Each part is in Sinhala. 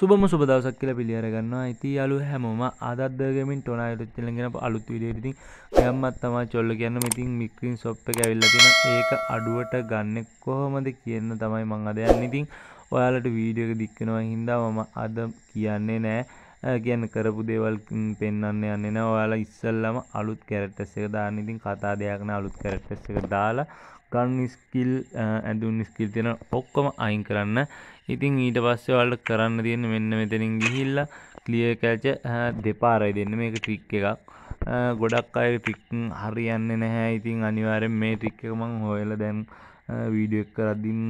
සුබම සුබදවසක් කියලා පිළියරගන්නවා ඉති අලු හැමෝම ආදත්දගමින් ටොන අයුරච්චලගෙන අලුත් විඩේරිතින් යම්මත් තමා චොල්ල කියන්න ඉතින් මික්‍රින් සොප් එක ඇවිල්ලගෙන ඒක අඩුවට ගන්න කොහොමද කියන්න තමයි මං අදයන්න ඉතින් ඔයාලට වීඩියක දික්කෙනවා හින්දා මම අද කියන්නේ නෑ කියන කරපු දේවල් පෙන්න්න යන්න ඔයාලා ඉස්සල්ලම අලුත් කැරටස් එක දාන්න ඉතින් කතා දෙයක්න අලුත් කැරටස් එක දාලා ගන් ස්කිල් ඇඳුන් ස්කිල් තියෙන ඔක්කොම අයින් කරන්න ඉතින් ඊට පස්සේ ඔයාලට කරන්න තියෙන මෙන්න මෙතනින් ගිහිල්ලා ක්ලිය කෑච දෙපාරයි දෙන්න මේක ට්‍රික් එකක් ගොඩක් අය ටික් හරියන්න නැහැ ඉතින් අනිවාරෙන් මේ ටික්ක මං හොයල දැන් වීඩිය කරදිම්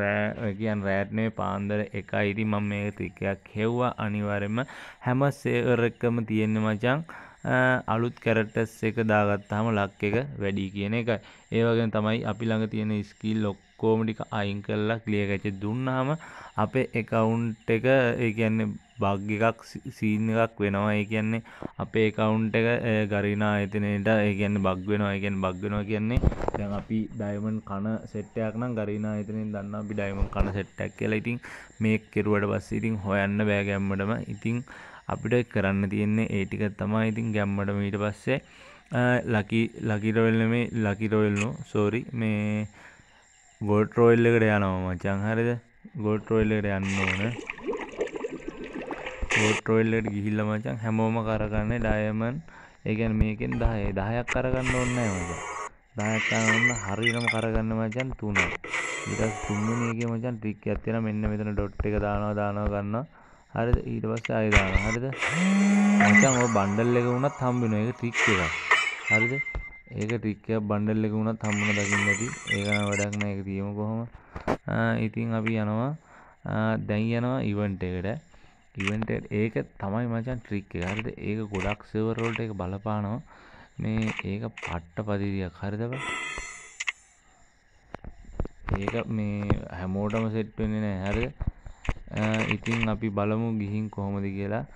රෑගන් රෑට්නේ පාන්දර එකයි ඉති මම මේ තිකයක් හෙව්වා අනිවරෙන්ම හැම සේවරකම තියෙන්න මචන් අලුත් කැරටස් එක දාගත්තාම ලක් එක වැඩි කියන එකයි ඒ වගේ තමයි අපි ළඟ තියෙන ස්කිල් ඔක්කොම ටික අයින් කරලා ක්ලියර් එකේ දුන්නාම අපේ account එක ඒ කියන්නේ බග් එකක් සීන් එකක් වෙනවා ඒ කියන්නේ අපේ account එක ගරිනා ආයතනයේට ඒ කියන්නේ බග් වෙනවා ඒ කියන්නේ බග් වෙනවා කියන්නේ දැන් අපි ඩයිමන්ඩ් කන සෙට් එකක් නම් ගරිනා ආයතනයෙන් දන්නවා අපි ඩයිමන්ඩ් කන සෙට් එකක් කියලා. ඉතින් මේක කෙරුවට පස්සේ ඉතින් හොයන්න බෑ ගැම්මඩම. ඉතින් අපිට කරන්න තියෙන්නේ ඒටික තමයි ඉතින් ගැම්මට මීට පස්සේ ලකි ලකිරොල්ල මේ ලකිරොල්නු සෝරි මේ ගොඩ්රෝල්ලකට යනවා මචං හරිද ගොඩ්රෝල්ලකට යන්න ඕන ගොඩ්රෝල්ලට ගිහිල්ල මචං හැමෝම කරගන්න ඩයමන් ඒගැන මේකෙන් දහය දහයක් කරගන්න ඕන්න මච දායකාන්න හරිනම කරගන්න මචන් තුන ඉට තුන්ගනගේ මචන් ටික් ඇතින මෙන්න මෙතන ඩොට් එක දානවා දානවා ගන්නවා හරිද ඊට පස්සේ ආයෙ දානවා හරිද මචං ඔය බන්ඩල් එක වුණත් හම්බෙනවා ඒක ට්‍රික් එකක් හරිද ඒක ට්‍රික් එකක් බන්ඩල් එක වුණත් හම්බුන දකින්න ඇති ඒක නම් වැඩක් නෑ ඒක තියමු කොහොම ඉතින් අපි යනවා දැන් යනවා ඉවෙන්ට් එකට ඉවෙන්ට් ඒක තමයි මචං ට්‍රික් එක හරිද ඒක ගොඩක් සර්වර් වලට ඒක බලපානවා මේ ඒක පට්ට පදිරියක් හරිද බං ඒක මේ හැමෝටම සෙට් වෙන්නේ නැහැ හරිද ඉතින් අපි බලමු ගිහින් කොහොමද කියලා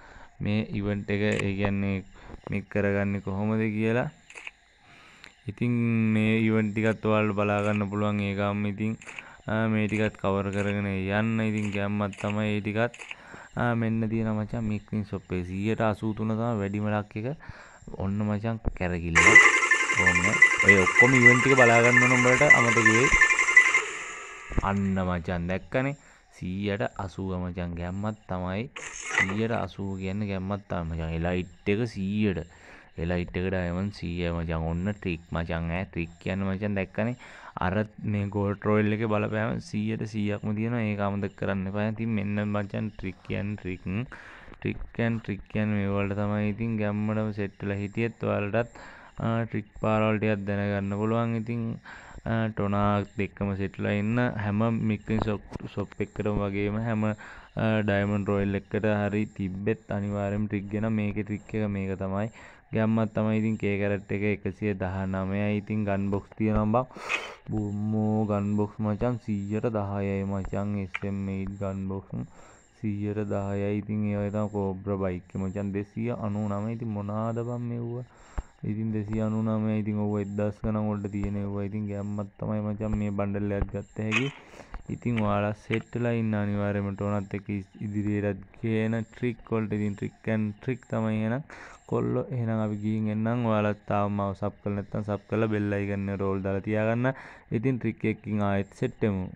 මේ ඉවන්ට එක ඒ කියන්නේ මෙක් කරගන්න කොහොමද කියලා ඉතින් මේ ඉවන් ටිකත් ඔයාලට බලාගන්න පුළුවන් ඒකම් ඉතින් මේ ටිකත් කවර කරගෙන යන්න ඉතින් ගැම්මත් තමයි ඒ ටිකත් මෙන්න තියෙන මචං මික්මින් සොප්පේ 183 තමයි වැඩිම ලක් එක ඔන්න මචං කැරකිල්ල ඔන්න ඔය ඔක්කොම ඉවන් ටික බලාගන්න ඕන උඹලට අමතක වෙයි අන්න මචං දැක්කනේ සීයට අසුවම මචන් ගැම්මත් තමයි සීයට අසුව කියන්න ගැම්මත් තම මචන් එලයිට් එක සීයට එලයිට් එකට අයමන් සීය මචන් ඔන්න ට්‍රික් මචන් ඈ ට්‍රික් කියන්න මචන් දැක්කනේ අර මේ ගෝල්ට්‍රෝල් එක බලපෑම සීයට සීයක්ම තියෙන ඒ අමතක කරන්න පෑ තින් මෙන්න මචන් ට්‍රික් කියන් ට්‍රික් ට්‍රික්කන් ට්‍රික්කන් මේවලට තමයි ඉතින් ගැම්මටම සෙට්ටල හිටියත් වලටත් ට්‍රික් පාරවල්ටයක් දැනගන්න පුළුවන් ඉතින් ටොනාක් දෙක්කම සිටලා ඉන්න හැම මික්කින් සොප් එක්කරම වගේම හැම ඩයිමන් රොයිල් එක්කට හරි තිබ්බෙත් අනිවාරෙන් ටික්ගෙන මේක ටික් එක මේක තමයි ගැම්මත් තමයි ඉතින් කේකරට් එක එකසිය දහ නමය ඉතින් ගන් බොක්ස් තියෙනම්බක් බුම්මෝ ගන් බොක්ස් මචන් සීයට දහයයි මචන් එස්මයිට් ගන් බොක්ස් සීයට දහයයි ඉතින් ඒවතම් කෝබ්‍ර බයික්ක මචන් දෙසිය අනු නම ඉති මොනාදබම් මෙව්වා ඉතින් දෙසි අනුනම ඉතින් ඔව එදස් කනකොට තියෙනවා ඉතින් ගැම්මත් තමයි මචන් මේ බණ්ඩල්ලයක් ගත්ත හැකි ඉතින් වාලා සෙට්ටලා ඉන්න අනිවාර්යමට ඕනත් එක ඉදිරියටත් කියන ට්‍රික් කොල්ට ඉතින් ට්‍රික්කන් ට්‍රික් තමයි එනම් කොල්ලො එහෙනම් අපි ගිහින් එන්නම් ඔයාලත් තාම මාව සබ් කරලා නැත්නම් සබ් කරලා බෙල් අයිකන් එක රෝල් දාලා තියාගන්න ඉතින් ට්‍රික් එකකින් ආයෙත් සෙට් වෙමු